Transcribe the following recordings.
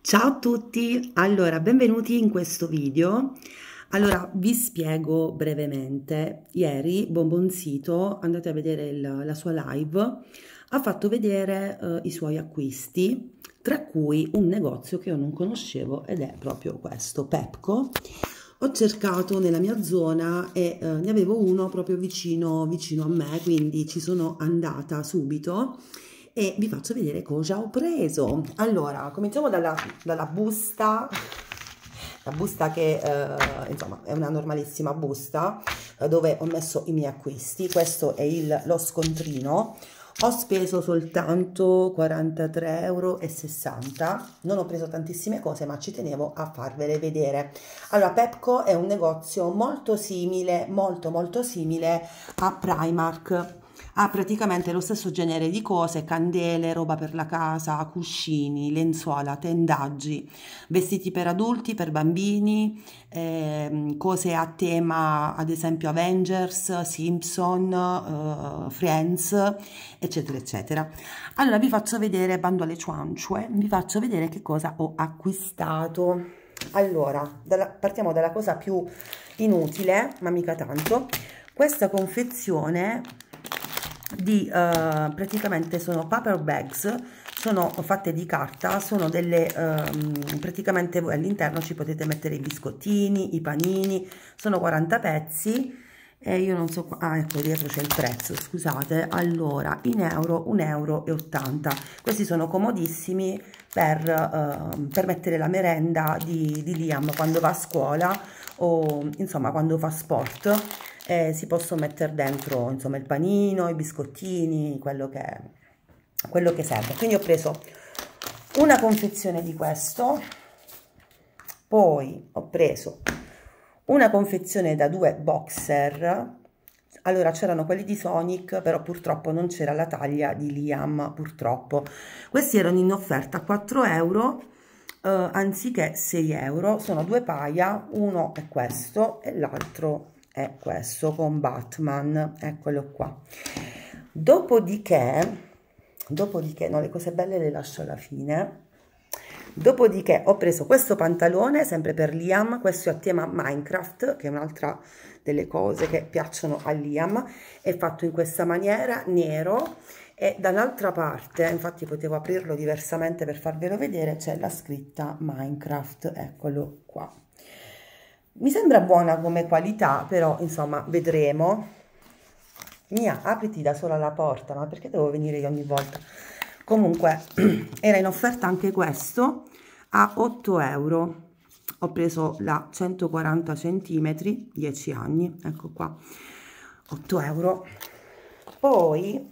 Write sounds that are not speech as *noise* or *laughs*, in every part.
Ciao a tutti, allora benvenuti in questo video. Allora vi spiego brevemente, ieri Bombonzito, andate a vedere il, la sua live, ha fatto vedere eh, i suoi acquisti, tra cui un negozio che io non conoscevo ed è proprio questo, Pepco. Ho cercato nella mia zona e eh, ne avevo uno proprio vicino, vicino a me, quindi ci sono andata subito e vi faccio vedere cosa ho preso. Allora, cominciamo dalla, dalla busta, la busta che eh, insomma è una normalissima busta eh, dove ho messo i miei acquisti, questo è il, lo scontrino. Ho speso soltanto 43,60 euro, non ho preso tantissime cose ma ci tenevo a farvele vedere. Allora Pepco è un negozio molto simile, molto molto simile a Primark ha praticamente lo stesso genere di cose, candele, roba per la casa, cuscini, lenzuola, tendaggi, vestiti per adulti, per bambini, eh, cose a tema ad esempio Avengers, Simpson, eh, Friends, eccetera, eccetera. Allora vi faccio vedere, bando alle ciancie, vi faccio vedere che cosa ho acquistato. Allora, dalla, partiamo dalla cosa più inutile, ma mica tanto. Questa confezione di eh, praticamente sono paper bags sono fatte di carta sono delle eh, praticamente all'interno ci potete mettere i biscottini i panini sono 40 pezzi e io non so ah ecco dietro c'è il prezzo scusate allora in euro 1,80 euro questi sono comodissimi per, eh, per mettere la merenda di, di Liam quando va a scuola o insomma quando fa sport eh, si possono mettere dentro insomma il panino, i biscottini, quello che, quello che serve. Quindi ho preso una confezione di questo, poi ho preso una confezione da due boxer, allora c'erano quelli di Sonic, però purtroppo non c'era la taglia di Liam, purtroppo. Questi erano in offerta a 4 euro eh, anziché 6 euro, sono due paia, uno è questo e l'altro è questo con Batman, eccolo qua. Dopodiché, dopodiché, no, le cose belle le lascio alla fine. Dopodiché ho preso questo pantalone, sempre per Liam, questo è a tema Minecraft, che è un'altra delle cose che piacciono a Liam, è fatto in questa maniera, nero, e dall'altra parte, infatti potevo aprirlo diversamente per farvelo vedere, c'è la scritta Minecraft, eccolo qua mi sembra buona come qualità però insomma vedremo mia apriti da sola la porta ma perché devo venire ogni volta comunque *clears throat* era in offerta anche questo a 8 euro ho preso la 140 centimetri 10 anni ecco qua 8 euro poi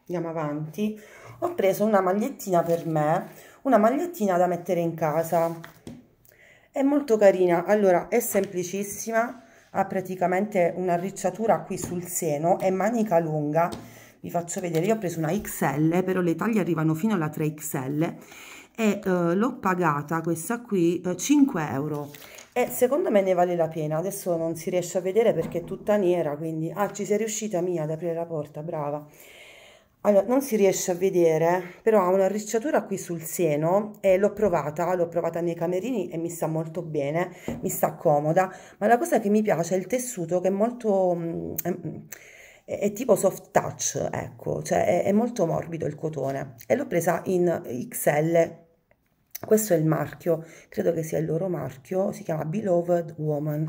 andiamo avanti ho preso una magliettina per me una magliettina da mettere in casa è molto carina allora è semplicissima ha praticamente un'arricciatura qui sul seno è manica lunga vi faccio vedere io ho preso una XL però le taglie arrivano fino alla 3XL e eh, l'ho pagata questa qui eh, 5 euro e secondo me ne vale la pena adesso non si riesce a vedere perché è tutta nera quindi ah ci sei riuscita mia ad aprire la porta brava allora, non si riesce a vedere, però ha un'arricciatura qui sul seno e l'ho provata, l'ho provata nei camerini e mi sta molto bene, mi sta comoda, ma la cosa che mi piace è il tessuto che è molto, mm, è, mm, è tipo soft touch, ecco, cioè è, è molto morbido il cotone e l'ho presa in XL, questo è il marchio, credo che sia il loro marchio, si chiama Beloved Woman,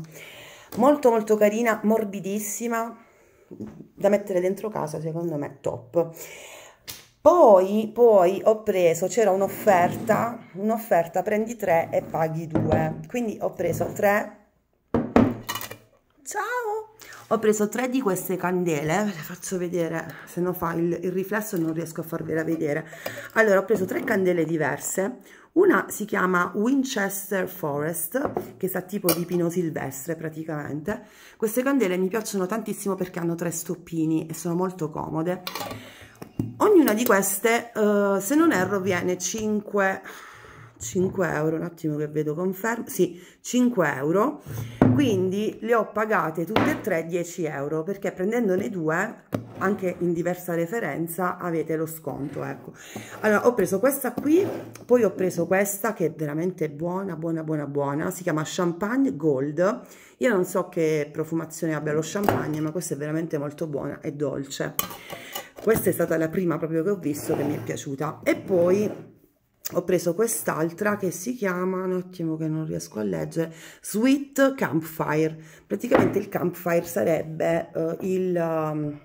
molto molto carina, morbidissima, da mettere dentro casa secondo me top poi, poi ho preso, c'era un'offerta, un'offerta prendi tre e paghi due, quindi ho preso tre, ciao, ho preso tre di queste candele, ve le faccio vedere, se no fa il, il riflesso non riesco a farvela vedere, allora ho preso tre candele diverse, una si chiama Winchester Forest, che sa tipo di pino silvestre praticamente. Queste candele mi piacciono tantissimo perché hanno tre stoppini e sono molto comode. Ognuna di queste, eh, se non erro, viene 5... 5 euro, un attimo che vedo confermo, sì, 5 euro, quindi le ho pagate tutte e tre 10 euro, perché prendendone due anche in diversa referenza avete lo sconto ecco allora ho preso questa qui poi ho preso questa che è veramente buona buona buona buona si chiama champagne gold io non so che profumazione abbia lo champagne ma questa è veramente molto buona e dolce questa è stata la prima proprio che ho visto che mi è piaciuta e poi ho preso quest'altra che si chiama, un attimo che non riesco a leggere, Sweet Campfire. Praticamente il campfire sarebbe uh, il... Um,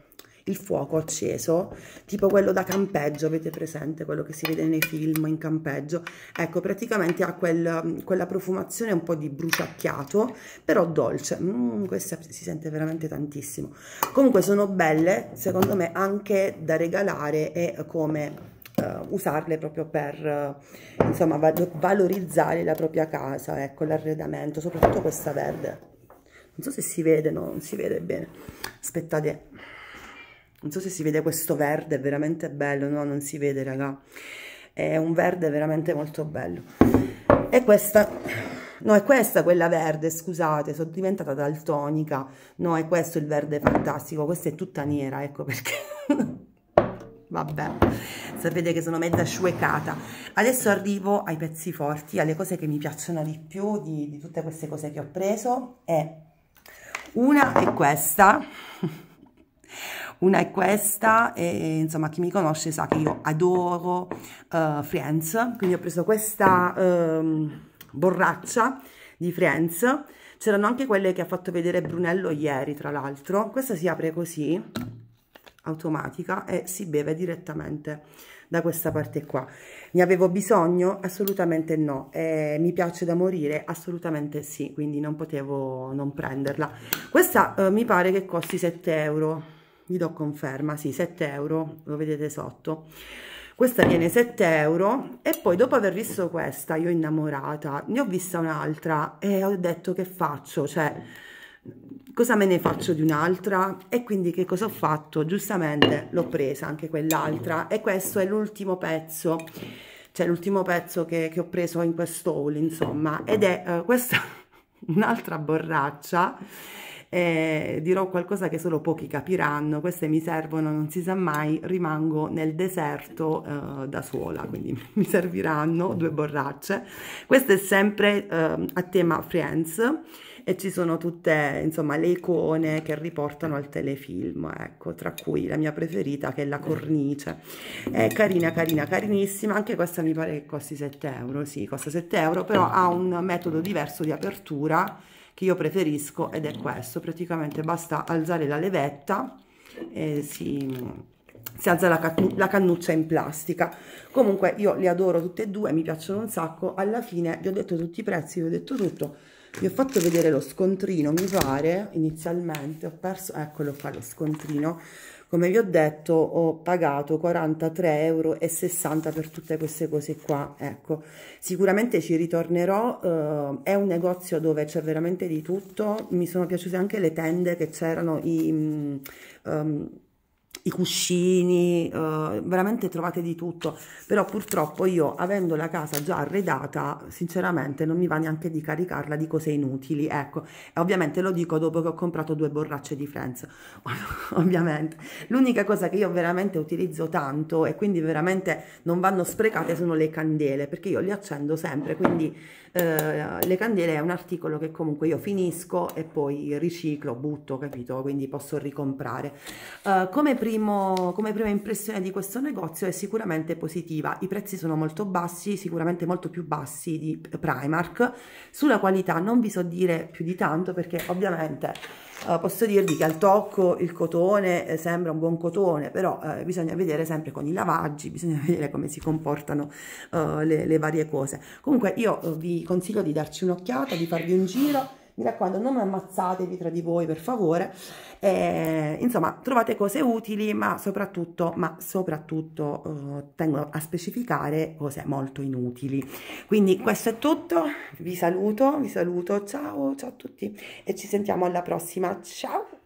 il fuoco acceso, tipo quello da campeggio, avete presente quello che si vede nei film in campeggio? Ecco, praticamente ha quel, quella profumazione un po' di bruciacchiato, però dolce. Mm, questa si sente veramente tantissimo. Comunque sono belle, secondo me, anche da regalare e come Uh, usarle proprio per uh, insomma valorizzare la propria casa ecco l'arredamento soprattutto questa verde non so se si vede no non si vede bene aspettate non so se si vede questo verde, è veramente bello, no non si vede raga, è un verde veramente molto bello e questa, no è questa quella verde, scusate, sono diventata daltonica, no è questo il verde fantastico, questa è tutta nera, ecco perché... *laughs* Vabbè, sapete che sono mezza sciuecata. Adesso arrivo ai pezzi forti, alle cose che mi piacciono di più di, di tutte queste cose che ho preso. E una è questa, *laughs* Una è questa e insomma chi mi conosce sa che io adoro uh, Friends, quindi ho preso questa um, borraccia di Friends. C'erano anche quelle che ha fatto vedere Brunello ieri tra l'altro. Questa si apre così, automatica, e si beve direttamente da questa parte qua. Ne avevo bisogno? Assolutamente no. Eh, mi piace da morire? Assolutamente sì, quindi non potevo non prenderla. Questa eh, mi pare che costi 7 euro vi do conferma, sì, 7 euro, lo vedete sotto. Questa viene 7 euro e poi dopo aver visto questa, io innamorata, ne ho vista un'altra e ho detto che faccio, cioè cosa me ne faccio di un'altra e quindi che cosa ho fatto? Giustamente l'ho presa anche quell'altra e questo è l'ultimo pezzo cioè l'ultimo pezzo che, che, ho preso in quest'haul insomma ed è uh, questa *laughs* un'altra borraccia e dirò qualcosa che solo pochi capiranno, queste mi servono, non si sa mai, rimango nel deserto eh, da sola, quindi *laughs* mi serviranno due borracce. Questo è sempre eh, a tema Friends e ci sono tutte insomma le icone che riportano al telefilm, ecco, tra cui la mia preferita che è la cornice. È carina, carina, carinissima, anche questa mi pare che costi 7 euro, sì, costa 7 euro, però ha un metodo diverso di apertura che io preferisco ed è questo, praticamente basta alzare la levetta e si, si alza la, la, cannuccia in plastica. Comunque io li adoro tutte e due, mi piacciono un sacco, alla fine vi ho detto tutti i prezzi, vi ho detto tutto, vi ho fatto vedere lo scontrino mi pare inizialmente ho perso eccolo qua lo scontrino come vi ho detto ho pagato 43,60 euro per tutte queste cose qua ecco sicuramente ci ritornerò eh, è un negozio dove c'è veramente di tutto mi sono piaciute anche le tende che c'erano i um, i cuscini, eh, veramente trovate di tutto, però purtroppo io avendo la casa già arredata, sinceramente non mi va neanche di caricarla di cose inutili, ecco, e ovviamente lo dico dopo che ho comprato due borracce di Friends, *laughs* ovviamente, l'unica cosa che io veramente utilizzo tanto e quindi veramente non vanno sprecate sono le candele, perché io le accendo sempre, quindi eh, le candele è un articolo che comunque io finisco e poi riciclo, butto, capito, quindi posso ricomprare. Eh, come primo, come prima impressione di questo negozio è sicuramente positiva, i prezzi sono molto bassi, sicuramente molto più bassi di Primark, sulla qualità non vi so dire più di tanto perché ovviamente eh, posso dirvi che al tocco il cotone eh, sembra un buon cotone, però eh, bisogna vedere sempre con i lavaggi, bisogna *laughs* vedere come si comportano eh, le, le varie cose. Comunque io eh, vi consiglio di darci un'occhiata, di farvi un giro mi raccomando non ammazzatevi tra di voi per favore e, eh, insomma trovate cose utili ma soprattutto ma soprattutto eh, tengo a specificare cose molto inutili quindi questo è tutto vi saluto vi saluto ciao ciao a tutti e ci sentiamo alla prossima ciao